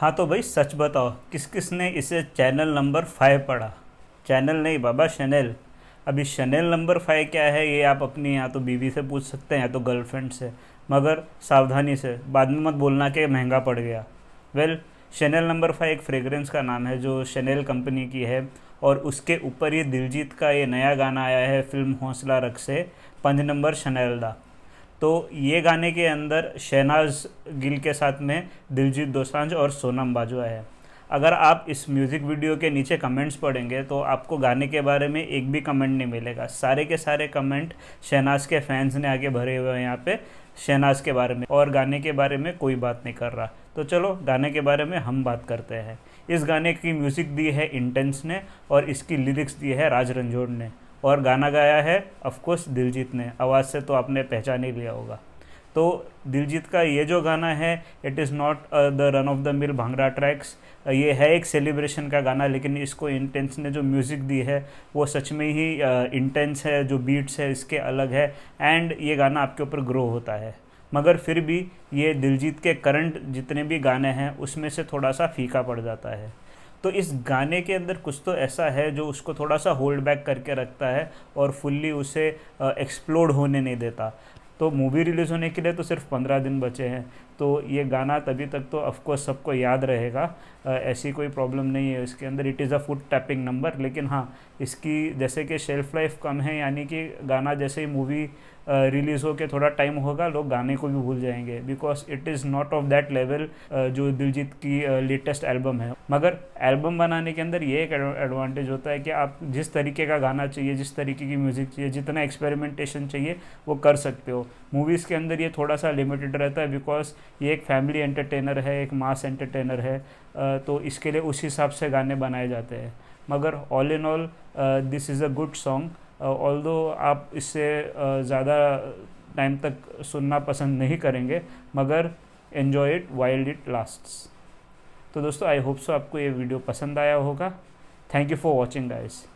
हाँ तो भाई सच बताओ किस किस ने इसे चैनल नंबर फाइव पढ़ा चैनल नहीं बाबा शनैल अभी शनैल नंबर फाइव क्या है ये आप अपनी या तो बीवी से पूछ सकते हैं या तो गर्लफ्रेंड से मगर सावधानी से बाद में मत बोलना कि महंगा पड़ गया well well, Chanel number five एक फ्रेगरेंस का नाम है जो शनैल कंपनी की है और उसके ऊपर ये दिलजीत का ये नया गाना आया है फिल्म हौसला रख से पंज नंबर शनैल दा तो ये गाने के अंदर शहनाज गिल के साथ में दिलजीत दोसांझ और सोनम बाजवा है अगर आप इस म्यूज़िक वीडियो के नीचे कमेंट्स पढ़ेंगे तो आपको गाने के बारे में एक भी कमेंट नहीं मिलेगा सारे के सारे कमेंट शहनाज के फैंस ने आगे भरे हुए हैं यहाँ पे शहनाज के बारे में और गाने के बारे में कोई बात नहीं कर रहा तो चलो गाने के बारे में हम बात करते हैं इस गाने की म्यूज़िक दी है इंटेंस ने और इसकी लिरिक्स दी है राज रंजोड़ ने और गाना गाया है ऑफकोर्स दिलजीत ने आवाज़ से तो आपने पहचान ही लिया होगा तो दिलजीत का ये जो गाना है it is not the run of the mill bhangra tracks ये है एक सेलिब्रेशन का गाना लेकिन इसको इंटेंस ने जो म्यूज़िक दी है वो सच में ही इंटेंस uh, है जो बीट्स है इसके अलग है एंड ये गाना आपके ऊपर ग्रो होता है मगर फिर भी ये दिलजीत के करंट जितने भी गाने हैं उसमें से थोड़ा सा फीका पड़ जाता है तो इस गाने के अंदर कुछ तो ऐसा है जो उसको थोड़ा सा होल्ड बैक करके रखता है और फुल्ली उसे एक्सप्लोड होने नहीं देता तो मूवी रिलीज़ होने के लिए तो सिर्फ पंद्रह दिन बचे हैं तो ये गाना तभी तक तो ऑफकोर्स सबको याद रहेगा ऐसी कोई प्रॉब्लम नहीं है इसके अंदर it is a foot tapping number लेकिन हाँ इसकी जैसे कि शेल्फ लाइफ कम है यानी कि गाना जैसे ही मूवी रिलीज़ के थोड़ा टाइम होगा लोग गाने को भी भूल जाएंगे because it is not of that level जो दिलजीत की लेटेस्ट एल्बम है मगर एल्बम बनाने के अंदर ये एक एडवांटेज होता है कि आप जिस तरीके का गाना चाहिए जिस तरीके की म्यूज़िक चाहिए जितना एक्सपेरिमेंटेशन चाहिए वो कर सकते हो मूवीज़ के अंदर ये थोड़ा सा लिमिटेड रहता है बिकॉज ये एक फैमिली एंटरटेनर है एक मास एंटरटेनर है तो इसके लिए उस हिसाब से गाने बनाए जाते हैं मगर all in all this is a good song although आप इससे ज़्यादा टाइम तक सुनना पसंद नहीं करेंगे मगर enjoy it while it last तो दोस्तों आई होप सो आपको ये वीडियो पसंद आया होगा thank you for watching guys